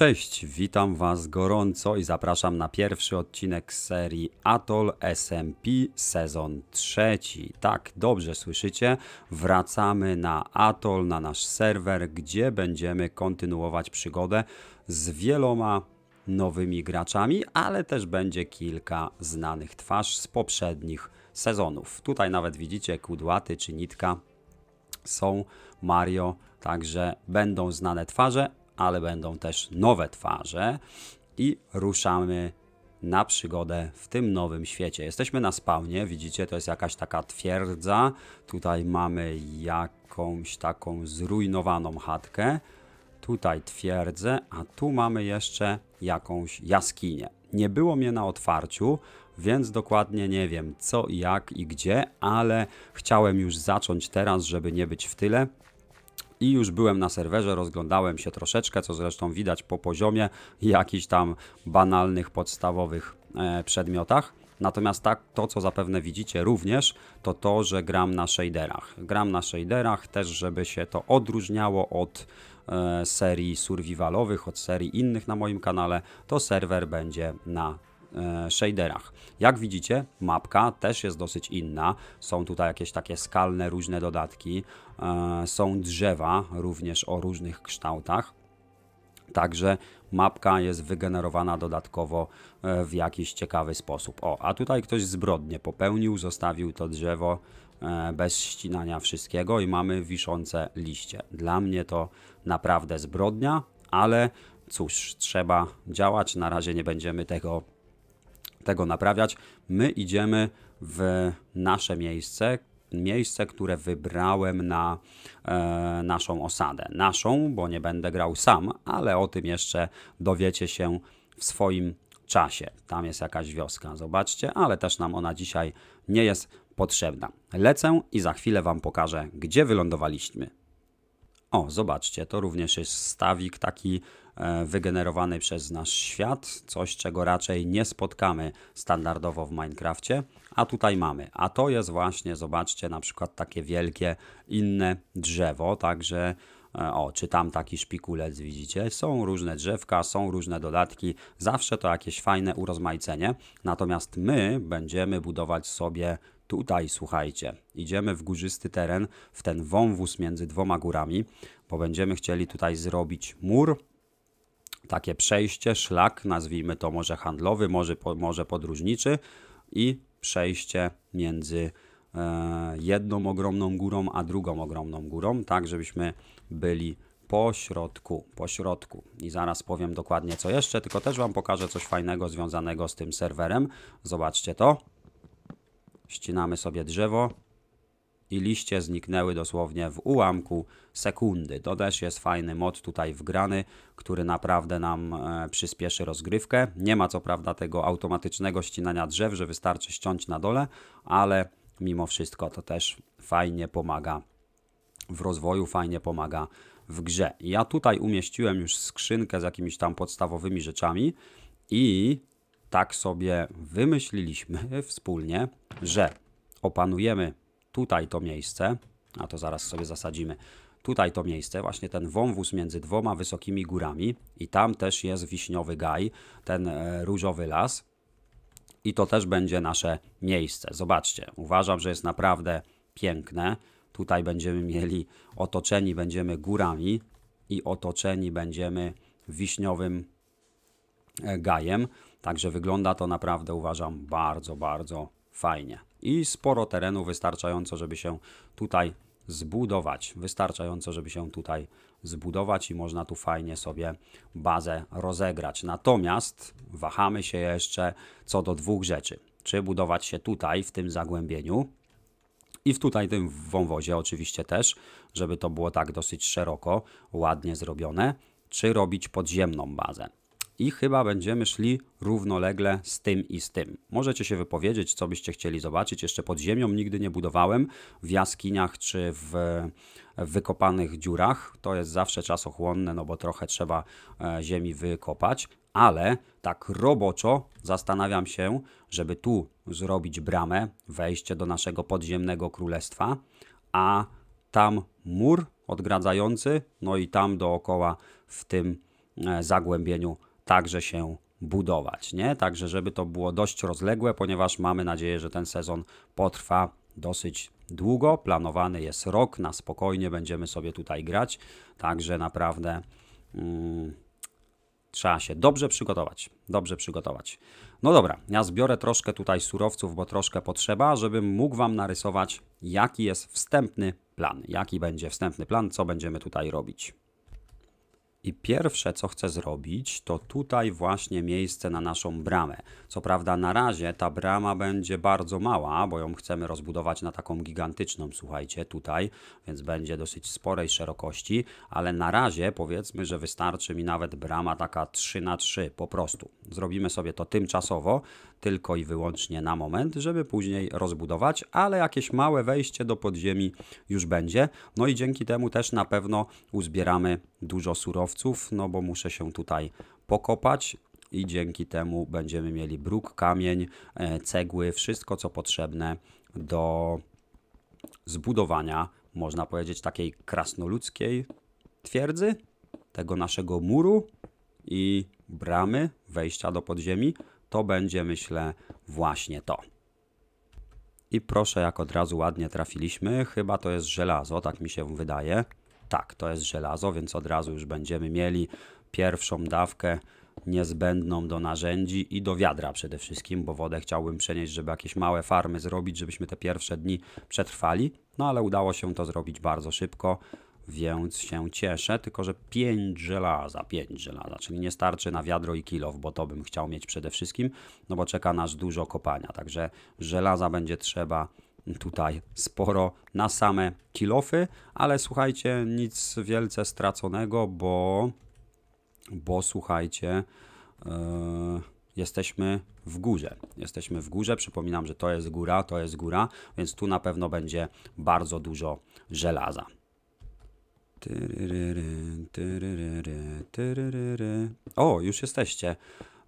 Cześć, witam Was gorąco i zapraszam na pierwszy odcinek serii Atol SMP sezon trzeci. Tak, dobrze słyszycie, wracamy na Atol, na nasz serwer, gdzie będziemy kontynuować przygodę z wieloma nowymi graczami, ale też będzie kilka znanych twarz z poprzednich sezonów. Tutaj nawet widzicie kudłaty czy nitka są Mario, także będą znane twarze, ale będą też nowe twarze i ruszamy na przygodę w tym nowym świecie. Jesteśmy na spawnie, widzicie, to jest jakaś taka twierdza. Tutaj mamy jakąś taką zrujnowaną chatkę. Tutaj twierdzę, a tu mamy jeszcze jakąś jaskinię. Nie było mnie na otwarciu, więc dokładnie nie wiem co, jak i gdzie, ale chciałem już zacząć teraz, żeby nie być w tyle i już byłem na serwerze, rozglądałem się troszeczkę, co zresztą widać po poziomie, jakichś tam banalnych, podstawowych e, przedmiotach. Natomiast tak, to co zapewne widzicie również, to to, że gram na shaderach. Gram na shaderach też, żeby się to odróżniało od e, serii survivalowych, od serii innych na moim kanale, to serwer będzie na E, shaderach. Jak widzicie, mapka też jest dosyć inna. Są tutaj jakieś takie skalne, różne dodatki. E, są drzewa również o różnych kształtach. Także mapka jest wygenerowana dodatkowo e, w jakiś ciekawy sposób. O, a tutaj ktoś zbrodnie popełnił, zostawił to drzewo bez ścinania wszystkiego i mamy wiszące liście. Dla mnie to naprawdę zbrodnia, ale cóż, trzeba działać. Na razie nie będziemy tego tego naprawiać. My idziemy w nasze miejsce, miejsce, które wybrałem na e, naszą osadę. Naszą, bo nie będę grał sam, ale o tym jeszcze dowiecie się w swoim czasie. Tam jest jakaś wioska, zobaczcie, ale też nam ona dzisiaj nie jest potrzebna. Lecę i za chwilę Wam pokażę, gdzie wylądowaliśmy. O, zobaczcie, to również jest stawik taki E, wygenerowanej przez nasz świat, coś czego raczej nie spotkamy standardowo w Minecrafcie, a tutaj mamy. A to jest właśnie, zobaczcie, na przykład takie wielkie inne drzewo, także e, o, czy tam taki szpikulec, widzicie? Są różne drzewka, są różne dodatki, zawsze to jakieś fajne urozmaicenie. Natomiast my będziemy budować sobie tutaj, słuchajcie, idziemy w górzysty teren, w ten wąwóz między dwoma górami, bo będziemy chcieli tutaj zrobić mur, takie przejście, szlak, nazwijmy to może handlowy, może, może podróżniczy i przejście między e, jedną ogromną górą, a drugą ogromną górą, tak żebyśmy byli po środku, po środku. I zaraz powiem dokładnie co jeszcze, tylko też Wam pokażę coś fajnego związanego z tym serwerem. Zobaczcie to. Ścinamy sobie drzewo, i liście zniknęły dosłownie w ułamku sekundy. To też jest fajny mod tutaj wgrany, który naprawdę nam e, przyspieszy rozgrywkę. Nie ma co prawda tego automatycznego ścinania drzew, że wystarczy ściąć na dole, ale mimo wszystko to też fajnie pomaga w rozwoju, fajnie pomaga w grze. Ja tutaj umieściłem już skrzynkę z jakimiś tam podstawowymi rzeczami i tak sobie wymyśliliśmy wspólnie, że opanujemy tutaj to miejsce, a to zaraz sobie zasadzimy, tutaj to miejsce, właśnie ten wąwóz między dwoma wysokimi górami i tam też jest wiśniowy gaj, ten e, różowy las i to też będzie nasze miejsce. Zobaczcie, uważam, że jest naprawdę piękne. Tutaj będziemy mieli, otoczeni będziemy górami i otoczeni będziemy wiśniowym e, gajem. Także wygląda to naprawdę, uważam, bardzo, bardzo fajnie i sporo terenu wystarczająco, żeby się tutaj zbudować. Wystarczająco, żeby się tutaj zbudować i można tu fajnie sobie bazę rozegrać. Natomiast wahamy się jeszcze co do dwóch rzeczy. Czy budować się tutaj, w tym zagłębieniu, i w tutaj tym wąwozie oczywiście też, żeby to było tak dosyć szeroko, ładnie zrobione, czy robić podziemną bazę i chyba będziemy szli równolegle z tym i z tym. Możecie się wypowiedzieć, co byście chcieli zobaczyć. Jeszcze pod ziemią nigdy nie budowałem, w jaskiniach czy w, w wykopanych dziurach. To jest zawsze czasochłonne, no bo trochę trzeba e, ziemi wykopać, ale tak roboczo zastanawiam się, żeby tu zrobić bramę, wejście do naszego podziemnego królestwa, a tam mur odgradzający, no i tam dookoła w tym e, zagłębieniu także się budować, nie? Także żeby to było dość rozległe, ponieważ mamy nadzieję, że ten sezon potrwa dosyć długo. Planowany jest rok, na spokojnie będziemy sobie tutaj grać, także naprawdę mm, trzeba się dobrze przygotować, dobrze przygotować. No dobra, ja zbiorę troszkę tutaj surowców, bo troszkę potrzeba, żebym mógł Wam narysować, jaki jest wstępny plan, jaki będzie wstępny plan, co będziemy tutaj robić. I pierwsze, co chcę zrobić, to tutaj właśnie miejsce na naszą bramę. Co prawda na razie ta brama będzie bardzo mała, bo ją chcemy rozbudować na taką gigantyczną, słuchajcie, tutaj, więc będzie dosyć sporej szerokości, ale na razie powiedzmy, że wystarczy mi nawet brama taka 3 na 3 po prostu. Zrobimy sobie to tymczasowo, tylko i wyłącznie na moment, żeby później rozbudować, ale jakieś małe wejście do podziemi już będzie. No i dzięki temu też na pewno uzbieramy dużo surowców, no bo muszę się tutaj pokopać i dzięki temu będziemy mieli bruk, kamień, e, cegły, wszystko co potrzebne do zbudowania, można powiedzieć, takiej krasnoludzkiej twierdzy, tego naszego muru i bramy wejścia do podziemi, to będzie, myślę, właśnie to. I proszę, jak od razu ładnie trafiliśmy, chyba to jest żelazo, tak mi się wydaje tak, to jest żelazo, więc od razu już będziemy mieli pierwszą dawkę niezbędną do narzędzi i do wiadra przede wszystkim, bo wodę chciałbym przenieść, żeby jakieś małe farmy zrobić, żebyśmy te pierwsze dni przetrwali. No ale udało się to zrobić bardzo szybko, więc się cieszę, tylko że 5 żelaza, 5 żelaza, czyli nie starczy na wiadro i kilow, bo to bym chciał mieć przede wszystkim, no bo czeka nas dużo kopania, także żelaza będzie trzeba tutaj sporo na same kilofy, ale słuchajcie, nic wielce straconego, bo, bo słuchajcie, yy, jesteśmy w górze. Jesteśmy w górze, przypominam, że to jest góra, to jest góra, więc tu na pewno będzie bardzo dużo żelaza. O, już jesteście.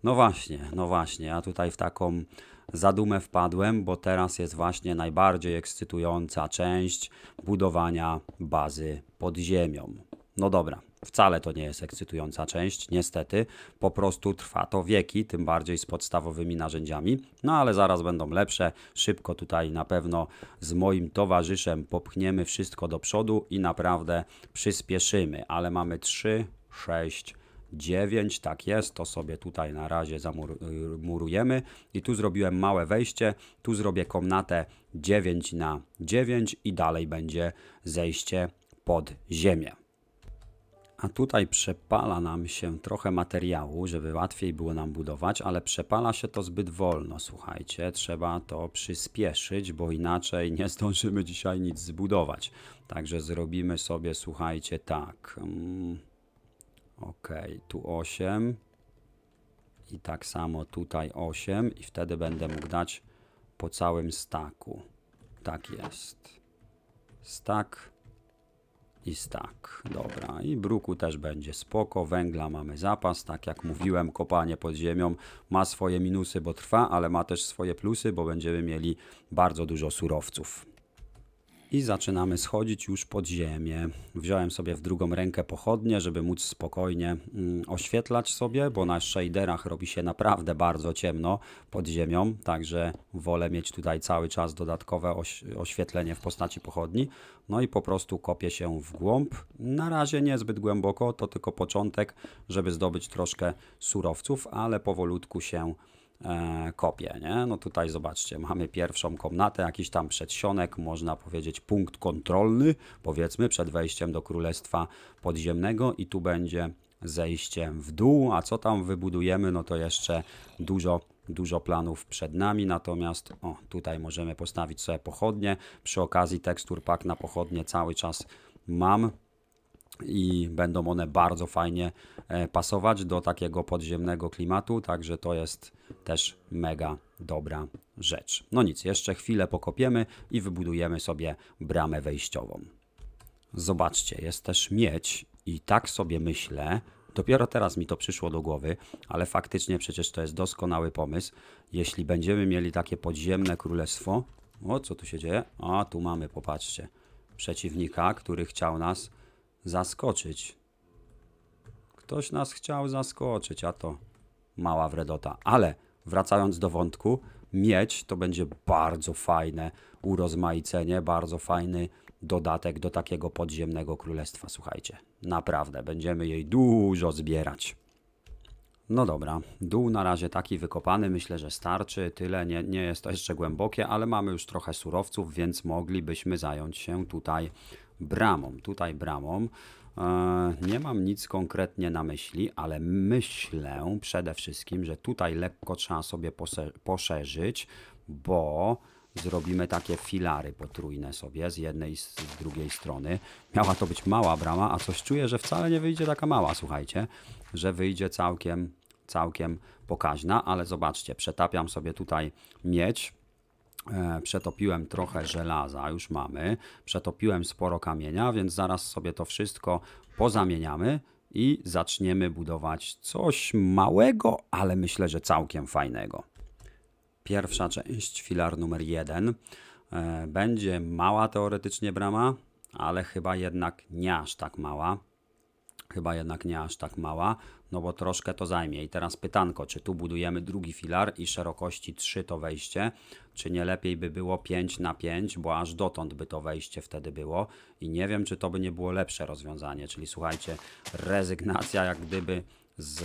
No właśnie, no właśnie, a tutaj w taką zadumę wpadłem, bo teraz jest właśnie najbardziej ekscytująca część budowania bazy pod ziemią. No dobra, wcale to nie jest ekscytująca część, niestety. Po prostu trwa to wieki, tym bardziej z podstawowymi narzędziami. No ale zaraz będą lepsze. Szybko tutaj na pewno z moim towarzyszem popchniemy wszystko do przodu i naprawdę przyspieszymy. Ale mamy 3, 6, 9, tak jest, to sobie tutaj na razie zamurujemy y, i tu zrobiłem małe wejście, tu zrobię komnatę 9 na 9 i dalej będzie zejście pod ziemię. A tutaj przepala nam się trochę materiału, żeby łatwiej było nam budować, ale przepala się to zbyt wolno, słuchajcie. Trzeba to przyspieszyć, bo inaczej nie zdążymy dzisiaj nic zbudować. Także zrobimy sobie, słuchajcie, tak... Mm Ok, tu 8. I tak samo tutaj 8. I wtedy będę mógł dać po całym staku. Tak jest. Stak i stak. Dobra, i bruku też będzie spoko, węgla mamy zapas, tak jak mówiłem, kopanie pod ziemią ma swoje minusy, bo trwa, ale ma też swoje plusy, bo będziemy mieli bardzo dużo surowców i zaczynamy schodzić już pod ziemię. Wziąłem sobie w drugą rękę pochodnie, żeby móc spokojnie mm, oświetlać sobie, bo na shaderach robi się naprawdę bardzo ciemno pod ziemią, także wolę mieć tutaj cały czas dodatkowe oś oświetlenie w postaci pochodni. No i po prostu kopię się w głąb. Na razie niezbyt głęboko, to tylko początek, żeby zdobyć troszkę surowców, ale powolutku się E, kopię. Nie? No tutaj zobaczcie, mamy pierwszą komnatę, jakiś tam przedsionek, można powiedzieć punkt kontrolny, powiedzmy, przed wejściem do Królestwa Podziemnego i tu będzie zejście w dół, a co tam wybudujemy, no to jeszcze dużo dużo planów przed nami, natomiast o, tutaj możemy postawić sobie pochodnie. Przy okazji tekstur pak na pochodnie cały czas mam, i będą one bardzo fajnie e, pasować do takiego podziemnego klimatu, także to jest też mega dobra rzecz. No nic, jeszcze chwilę pokopiemy i wybudujemy sobie bramę wejściową. Zobaczcie, jest też miedź i tak sobie myślę, Dopiero teraz mi to przyszło do głowy, ale faktycznie przecież to jest doskonały pomysł. Jeśli będziemy mieli takie podziemne królestwo... O, co tu się dzieje? A, tu mamy, popatrzcie, przeciwnika, który chciał nas zaskoczyć. Ktoś nas chciał zaskoczyć, a to mała wredota. Ale wracając do wątku, mieć to będzie bardzo fajne urozmaicenie, bardzo fajny dodatek do takiego podziemnego królestwa, słuchajcie. Naprawdę, będziemy jej dużo zbierać. No dobra, dół na razie taki wykopany, myślę, że starczy, tyle, nie, nie jest to jeszcze głębokie, ale mamy już trochę surowców, więc moglibyśmy zająć się tutaj bramą, tutaj bramą. E, nie mam nic konkretnie na myśli, ale myślę przede wszystkim, że tutaj lekko trzeba sobie poszerzyć, bo zrobimy takie filary potrójne sobie z jednej i z drugiej strony. Miała to być mała brama, a coś czuję, że wcale nie wyjdzie taka mała, słuchajcie, że wyjdzie całkiem, całkiem pokaźna, ale zobaczcie, przetapiam sobie tutaj miecz. E, przetopiłem trochę żelaza, już mamy. Przetopiłem sporo kamienia, więc zaraz sobie to wszystko pozamieniamy i zaczniemy budować coś małego, ale myślę, że całkiem fajnego. Pierwsza część, filar numer jeden. E, będzie mała teoretycznie brama, ale chyba jednak nie aż tak mała chyba jednak nie aż tak mała, no bo troszkę to zajmie. I teraz pytanko, czy tu budujemy drugi filar i szerokości 3 to wejście, czy nie lepiej by było 5 na 5, bo aż dotąd by to wejście wtedy było i nie wiem, czy to by nie było lepsze rozwiązanie, czyli słuchajcie, rezygnacja jak gdyby z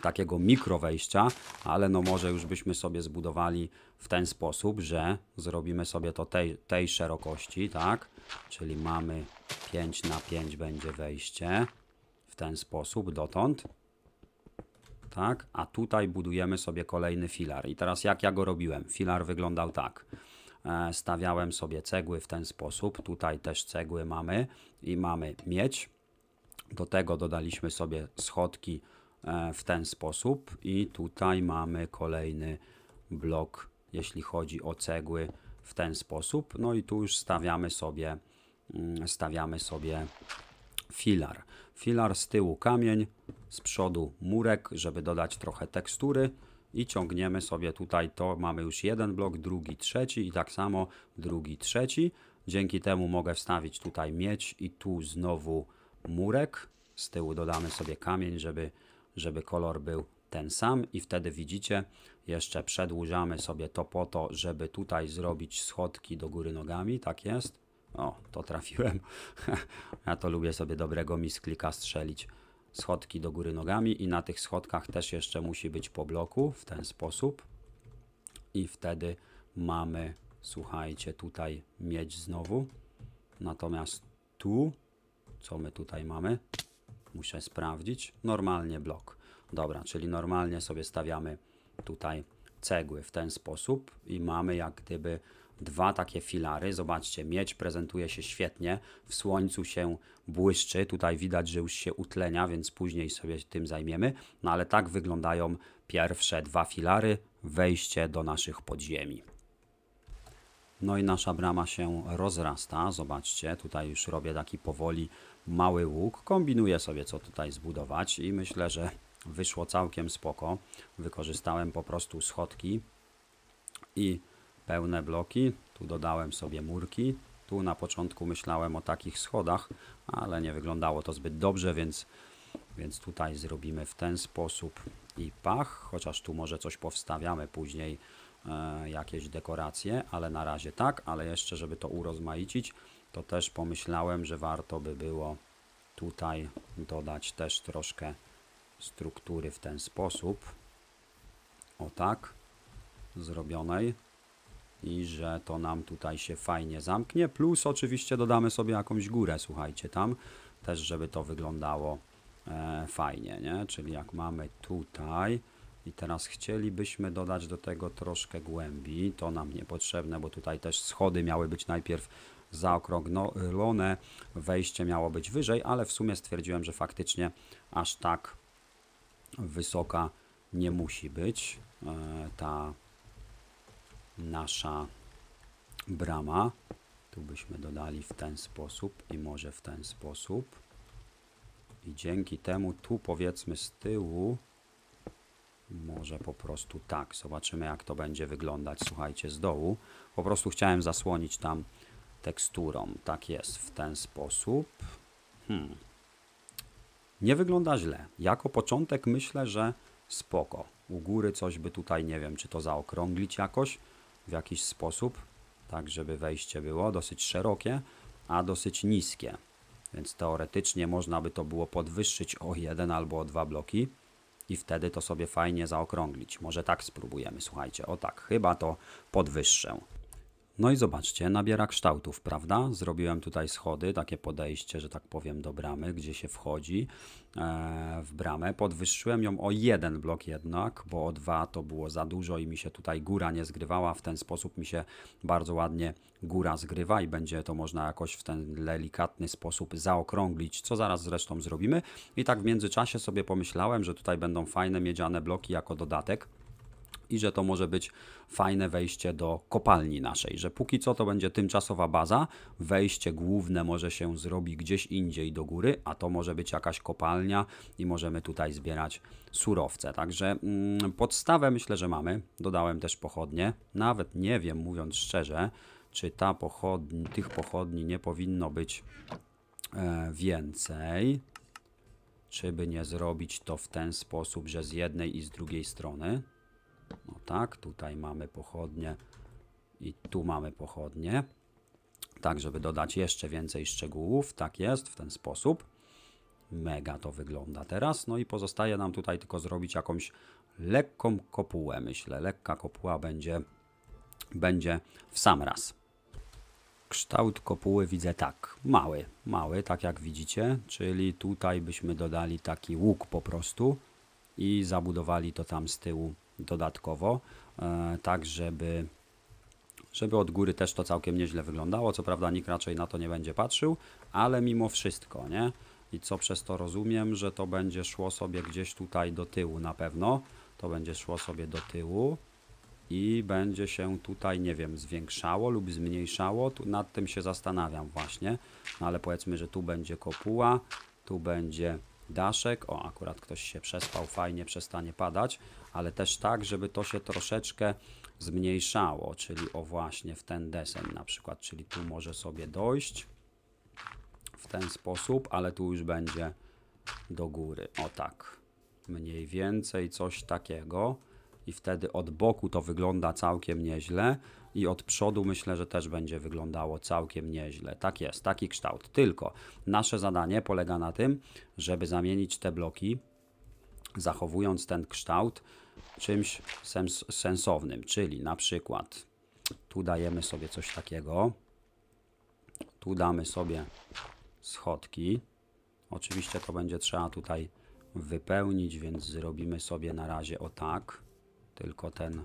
takiego mikro wejścia, ale no może już byśmy sobie zbudowali w ten sposób, że zrobimy sobie to tej, tej szerokości, tak? Czyli mamy 5 na 5 będzie wejście w ten sposób dotąd. Tak, a tutaj budujemy sobie kolejny filar. I teraz jak ja go robiłem? Filar wyglądał tak e, stawiałem sobie cegły w ten sposób. Tutaj też cegły mamy i mamy mieć. Do tego dodaliśmy sobie schodki E, w ten sposób i tutaj mamy kolejny blok, jeśli chodzi o cegły w ten sposób. No i tu już stawiamy sobie, mm, stawiamy sobie filar. Filar z tyłu kamień, z przodu murek, żeby dodać trochę tekstury i ciągniemy sobie tutaj to, mamy już jeden blok, drugi, trzeci i tak samo drugi, trzeci. Dzięki temu mogę wstawić tutaj miedź i tu znowu murek. Z tyłu dodamy sobie kamień, żeby żeby kolor był ten sam i wtedy widzicie, jeszcze przedłużamy sobie to po to, żeby tutaj zrobić schodki do góry nogami, tak jest. O, to trafiłem. ja to lubię sobie dobrego misklika strzelić. Schodki do góry nogami i na tych schodkach też jeszcze musi być po bloku w ten sposób. I wtedy mamy, słuchajcie, tutaj mieć znowu. Natomiast tu, co my tutaj mamy? Muszę sprawdzić. Normalnie blok. Dobra, czyli normalnie sobie stawiamy tutaj cegły w ten sposób i mamy jak gdyby dwa takie filary. Zobaczcie, miedź prezentuje się świetnie, w słońcu się błyszczy, tutaj widać, że już się utlenia, więc później sobie tym zajmiemy. No ale tak wyglądają pierwsze dwa filary, wejście do naszych podziemi. No i nasza brama się rozrasta, zobaczcie, tutaj już robię taki powoli mały łuk. Kombinuję sobie, co tutaj zbudować i myślę, że wyszło całkiem spoko. Wykorzystałem po prostu schodki i pełne bloki. Tu dodałem sobie murki. Tu na początku myślałem o takich schodach, ale nie wyglądało to zbyt dobrze, więc, więc tutaj zrobimy w ten sposób i pach, chociaż tu może coś powstawiamy później, e, jakieś dekoracje, ale na razie tak, ale jeszcze żeby to urozmaicić, to też pomyślałem, że warto by było tutaj dodać też troszkę struktury w ten sposób. O tak zrobionej i że to nam tutaj się fajnie zamknie. Plus oczywiście dodamy sobie jakąś górę, słuchajcie, tam też, żeby to wyglądało e, fajnie, nie? Czyli jak mamy tutaj i teraz chcielibyśmy dodać do tego troszkę głębi, to nam niepotrzebne, bo tutaj też schody miały być najpierw zaokrąglone, wejście miało być wyżej, ale w sumie stwierdziłem, że faktycznie aż tak wysoka nie musi być e, ta nasza brama. Tu byśmy dodali w ten sposób i może w ten sposób. I dzięki temu tu powiedzmy z tyłu może po prostu tak. Zobaczymy jak to będzie wyglądać, słuchajcie, z dołu. Po prostu chciałem zasłonić tam teksturą. Tak jest, w ten sposób. Hmm. Nie wygląda źle. Jako początek myślę, że spoko. U góry coś by tutaj, nie wiem, czy to zaokrąglić jakoś w jakiś sposób, tak żeby wejście było dosyć szerokie, a dosyć niskie. Więc teoretycznie można by to było podwyższyć o jeden albo o dwa bloki i wtedy to sobie fajnie zaokrąglić. Może tak spróbujemy, słuchajcie. O tak, chyba to podwyższę. No i zobaczcie, nabiera kształtów, prawda? Zrobiłem tutaj schody, takie podejście, że tak powiem, do bramy, gdzie się wchodzi e, w bramę. Podwyższyłem ją o jeden blok jednak, bo o dwa to było za dużo i mi się tutaj góra nie zgrywała. W ten sposób mi się bardzo ładnie góra zgrywa i będzie to można jakoś w ten delikatny sposób zaokrąglić, co zaraz zresztą zrobimy. I tak w międzyczasie sobie pomyślałem, że tutaj będą fajne miedziane bloki jako dodatek i że to może być fajne wejście do kopalni naszej, że póki co to będzie tymczasowa baza, wejście główne może się zrobi gdzieś indziej do góry, a to może być jakaś kopalnia i możemy tutaj zbierać surowce. Także mm, podstawę myślę, że mamy. Dodałem też pochodnie. Nawet nie wiem, mówiąc szczerze, czy ta pochodni, tych pochodni nie powinno być e, więcej. Czy by nie zrobić to w ten sposób, że z jednej i z drugiej strony. No tak, tutaj mamy pochodnie i tu mamy pochodnie. Tak, żeby dodać jeszcze więcej szczegółów. Tak jest, w ten sposób. Mega to wygląda teraz. No i pozostaje nam tutaj tylko zrobić jakąś lekką kopułę. Myślę, lekka kopuła będzie, będzie w sam raz. Kształt kopuły widzę tak, mały, mały, tak jak widzicie, czyli tutaj byśmy dodali taki łuk po prostu i zabudowali to tam z tyłu dodatkowo, e, tak żeby żeby od góry też to całkiem nieźle wyglądało. Co prawda nikt raczej na to nie będzie patrzył, ale mimo wszystko, nie? I co przez to rozumiem, że to będzie szło sobie gdzieś tutaj do tyłu na pewno. To będzie szło sobie do tyłu i będzie się tutaj, nie wiem, zwiększało lub zmniejszało. Tu, nad tym się zastanawiam właśnie, no ale powiedzmy, że tu będzie kopuła, tu będzie daszek. O, akurat ktoś się przespał, fajnie przestanie padać, ale też tak, żeby to się troszeczkę zmniejszało, czyli o właśnie w ten desen, na przykład, czyli tu może sobie dojść w ten sposób, ale tu już będzie do góry, o tak, mniej więcej coś takiego i wtedy od boku to wygląda całkiem nieźle i od przodu myślę, że też będzie wyglądało całkiem nieźle. Tak jest, taki kształt. Tylko nasze zadanie polega na tym, żeby zamienić te bloki, zachowując ten kształt czymś sens sensownym, czyli na przykład tu dajemy sobie coś takiego, tu damy sobie schodki. Oczywiście to będzie trzeba tutaj wypełnić, więc zrobimy sobie na razie o tak, tylko ten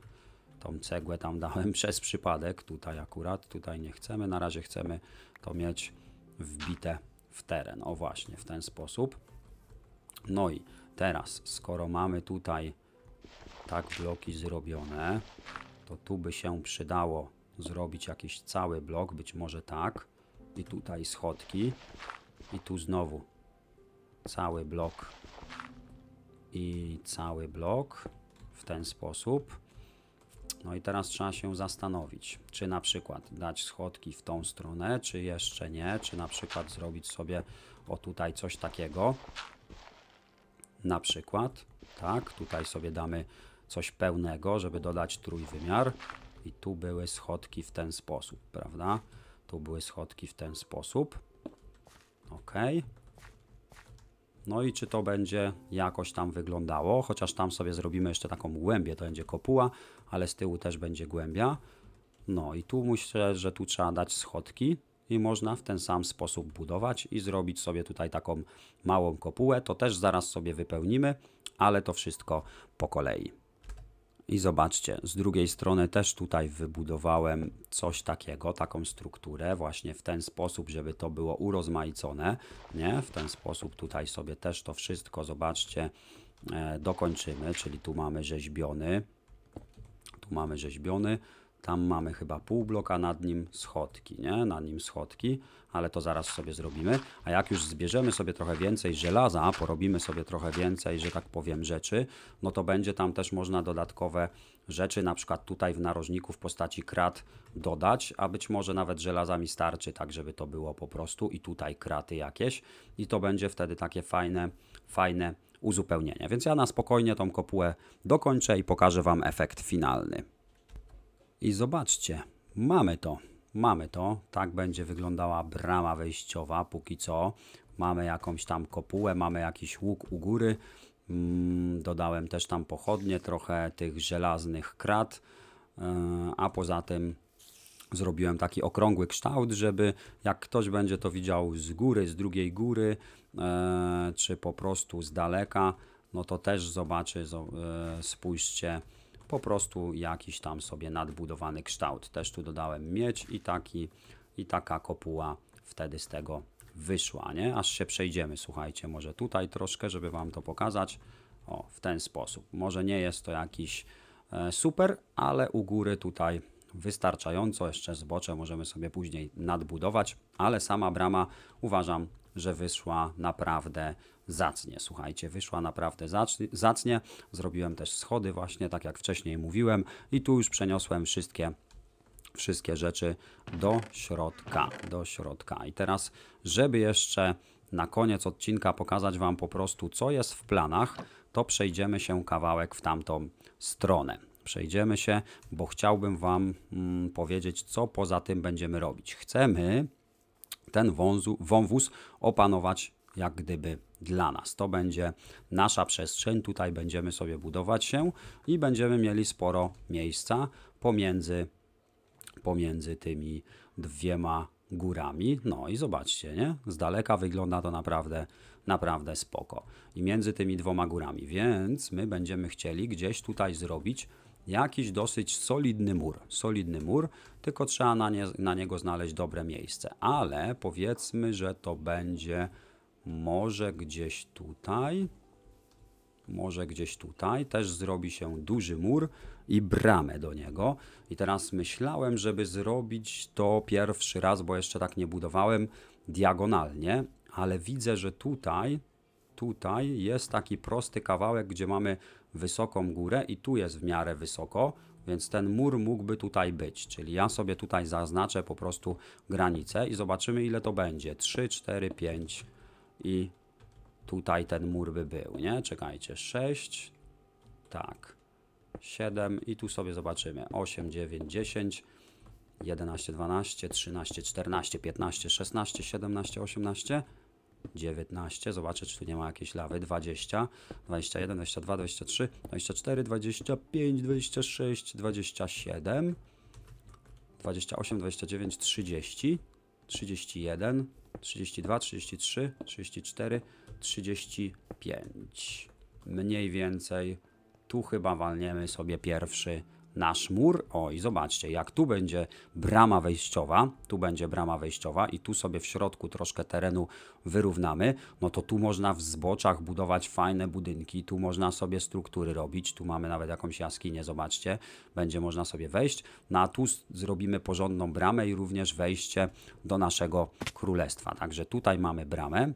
tą cegłę tam dałem przez przypadek, tutaj akurat, tutaj nie chcemy, na razie chcemy to mieć wbite w teren, o właśnie, w ten sposób. No i teraz, skoro mamy tutaj tak bloki zrobione, to tu by się przydało zrobić jakiś cały blok, być może tak. I tutaj schodki. I tu znowu cały blok. I cały blok w ten sposób. No i teraz trzeba się zastanowić, czy na przykład dać schodki w tą stronę, czy jeszcze nie, czy na przykład zrobić sobie o tutaj coś takiego. Na przykład, tak, tutaj sobie damy coś pełnego, żeby dodać trójwymiar i tu były schodki w ten sposób, prawda? Tu były schodki w ten sposób. Ok. No i czy to będzie jakoś tam wyglądało, chociaż tam sobie zrobimy jeszcze taką głębię, to będzie kopuła, ale z tyłu też będzie głębia. No i tu myślę, że tu trzeba dać schodki i można w ten sam sposób budować i zrobić sobie tutaj taką małą kopułę. To też zaraz sobie wypełnimy, ale to wszystko po kolei. I zobaczcie, z drugiej strony też tutaj wybudowałem coś takiego, taką strukturę właśnie w ten sposób, żeby to było urozmaicone, nie? W ten sposób tutaj sobie też to wszystko, zobaczcie, e, dokończymy, czyli tu mamy rzeźbiony, tu mamy rzeźbiony, tam mamy chyba pół bloka, nad nim schodki, nie? Nad nim schodki, ale to zaraz sobie zrobimy. A jak już zbierzemy sobie trochę więcej żelaza, porobimy sobie trochę więcej, że tak powiem, rzeczy, no to będzie tam też można dodatkowe rzeczy, na przykład tutaj w narożniku w postaci krat dodać, a być może nawet żelazami starczy, tak żeby to było po prostu i tutaj kraty jakieś i to będzie wtedy takie fajne, fajne uzupełnienia. Więc ja na spokojnie tą kopułę dokończę i pokażę Wam efekt finalny. I zobaczcie, mamy to. Mamy to. Tak będzie wyglądała brama wejściowa póki co. Mamy jakąś tam kopułę, mamy jakiś łuk u góry. Mm, dodałem też tam pochodnie, trochę tych żelaznych krat, e, a poza tym zrobiłem taki okrągły kształt, żeby jak ktoś będzie to widział z góry, z drugiej góry, E, czy po prostu z daleka, no to też zobaczy, e, spójrzcie, po prostu jakiś tam sobie nadbudowany kształt. Też tu dodałem mieć i taki, i taka kopuła wtedy z tego wyszła, nie? Aż się przejdziemy, słuchajcie, może tutaj troszkę, żeby Wam to pokazać. O, w ten sposób. Może nie jest to jakiś e, super, ale u góry tutaj wystarczająco, jeszcze zbocze możemy sobie później nadbudować, ale sama brama uważam że wyszła naprawdę zacnie. Słuchajcie, wyszła naprawdę zacnie. Zrobiłem też schody właśnie, tak jak wcześniej mówiłem i tu już przeniosłem wszystkie wszystkie rzeczy do środka, do środka. I teraz, żeby jeszcze na koniec odcinka pokazać Wam po prostu, co jest w planach, to przejdziemy się kawałek w tamtą stronę. Przejdziemy się, bo chciałbym Wam mm, powiedzieć, co poza tym będziemy robić. Chcemy ten wązu, wąwóz opanować jak gdyby dla nas. To będzie nasza przestrzeń, tutaj będziemy sobie budować się i będziemy mieli sporo miejsca pomiędzy, pomiędzy tymi dwiema górami. No i zobaczcie, nie? Z daleka wygląda to naprawdę, naprawdę spoko. I między tymi dwoma górami, więc my będziemy chcieli gdzieś tutaj zrobić jakiś dosyć solidny mur. Solidny mur, tylko trzeba na, nie, na niego znaleźć dobre miejsce. Ale powiedzmy, że to będzie może gdzieś tutaj, może gdzieś tutaj też zrobi się duży mur i bramę do niego. I teraz myślałem, żeby zrobić to pierwszy raz, bo jeszcze tak nie budowałem diagonalnie, ale widzę, że tutaj tutaj jest taki prosty kawałek, gdzie mamy wysoką górę i tu jest w miarę wysoko, więc ten mur mógłby tutaj być, czyli ja sobie tutaj zaznaczę po prostu granicę i zobaczymy ile to będzie, 3, 4, 5 i tutaj ten mur by był, nie? Czekajcie, 6, tak, 7 i tu sobie zobaczymy, 8, 9, 10, 11, 12, 13, 14, 15, 16, 17, 18, 19, zobaczę czy tu nie ma jakiejś lawy, 20, 21, 22, 23, 24, 25, 26, 27, 28, 29, 30, 31, 32, 33, 34, 35. Mniej więcej tu chyba walniemy sobie pierwszy nasz mur. O i zobaczcie, jak tu będzie brama wejściowa, tu będzie brama wejściowa i tu sobie w środku troszkę terenu wyrównamy, no to tu można w zboczach budować fajne budynki, tu można sobie struktury robić, tu mamy nawet jakąś jaskinię, zobaczcie, będzie można sobie wejść, no a tu zrobimy porządną bramę i również wejście do naszego królestwa. Także tutaj mamy bramę,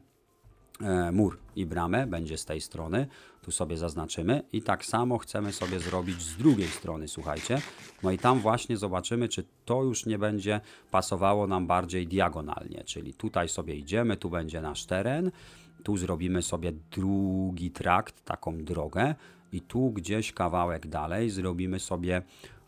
E, mur i bramę, będzie z tej strony, tu sobie zaznaczymy i tak samo chcemy sobie zrobić z drugiej strony, słuchajcie. No i tam właśnie zobaczymy, czy to już nie będzie pasowało nam bardziej diagonalnie, czyli tutaj sobie idziemy, tu będzie nasz teren, tu zrobimy sobie drugi trakt, taką drogę i tu gdzieś kawałek dalej zrobimy sobie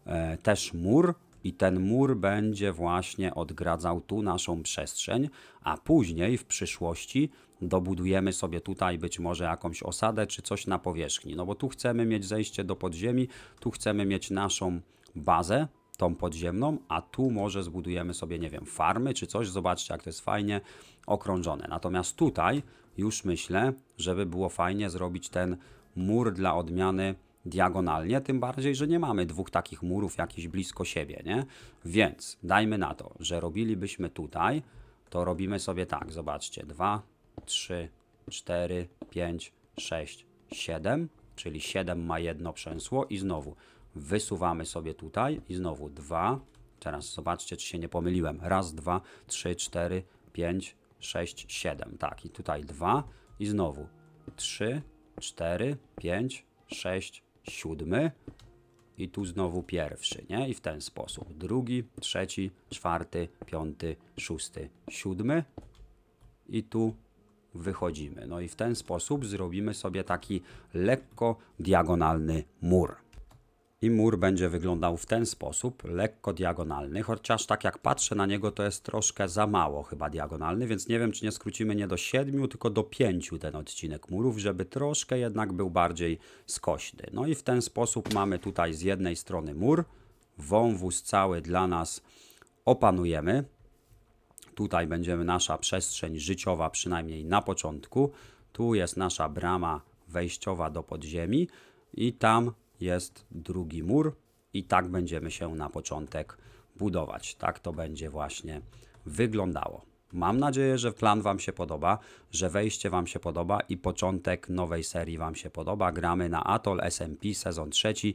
e, też mur, i ten mur będzie właśnie odgradzał tu naszą przestrzeń, a później w przyszłości dobudujemy sobie tutaj być może jakąś osadę czy coś na powierzchni. No bo tu chcemy mieć zejście do podziemi, tu chcemy mieć naszą bazę, tą podziemną, a tu może zbudujemy sobie, nie wiem, farmy czy coś. Zobaczcie, jak to jest fajnie okrążone. Natomiast tutaj już myślę, żeby było fajnie zrobić ten mur dla odmiany diagonalnie, tym bardziej, że nie mamy dwóch takich murów jakichś blisko siebie, nie? Więc dajmy na to, że robilibyśmy tutaj, to robimy sobie tak, zobaczcie, 2, 3, 4, 5, 6, 7, czyli 7 ma jedno przęsło i znowu wysuwamy sobie tutaj i znowu 2, teraz zobaczcie, czy się nie pomyliłem, raz, 2, 3, 4, 5, 6, 7, tak, i tutaj 2 i znowu 3, 4, 5, 6, siódmy i tu znowu pierwszy, nie? I w ten sposób. Drugi, trzeci, czwarty, piąty, szósty, siódmy i tu wychodzimy. No i w ten sposób zrobimy sobie taki lekko diagonalny mur. I mur będzie wyglądał w ten sposób, lekko diagonalny, chociaż tak jak patrzę na niego, to jest troszkę za mało chyba diagonalny, więc nie wiem, czy nie skrócimy nie do 7, tylko do 5 ten odcinek murów, żeby troszkę jednak był bardziej skośny. No i w ten sposób mamy tutaj z jednej strony mur, wąwóz cały dla nas opanujemy. Tutaj będziemy nasza przestrzeń życiowa, przynajmniej na początku. Tu jest nasza brama wejściowa do podziemi i tam jest drugi mur i tak będziemy się na początek budować. Tak to będzie właśnie wyglądało. Mam nadzieję, że plan Wam się podoba, że wejście Wam się podoba i początek nowej serii Wam się podoba. Gramy na Atol SMP sezon trzeci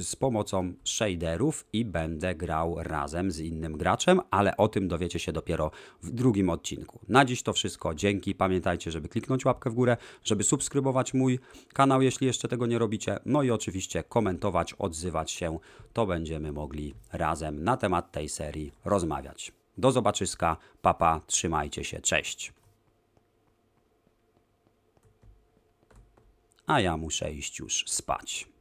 z pomocą shaderów i będę grał razem z innym graczem, ale o tym dowiecie się dopiero w drugim odcinku. Na dziś to wszystko. Dzięki. Pamiętajcie, żeby kliknąć łapkę w górę, żeby subskrybować mój kanał, jeśli jeszcze tego nie robicie. No i oczywiście komentować, odzywać się. To będziemy mogli razem na temat tej serii rozmawiać. Do zobaczyska, papa, trzymajcie się, cześć. A ja muszę iść już spać.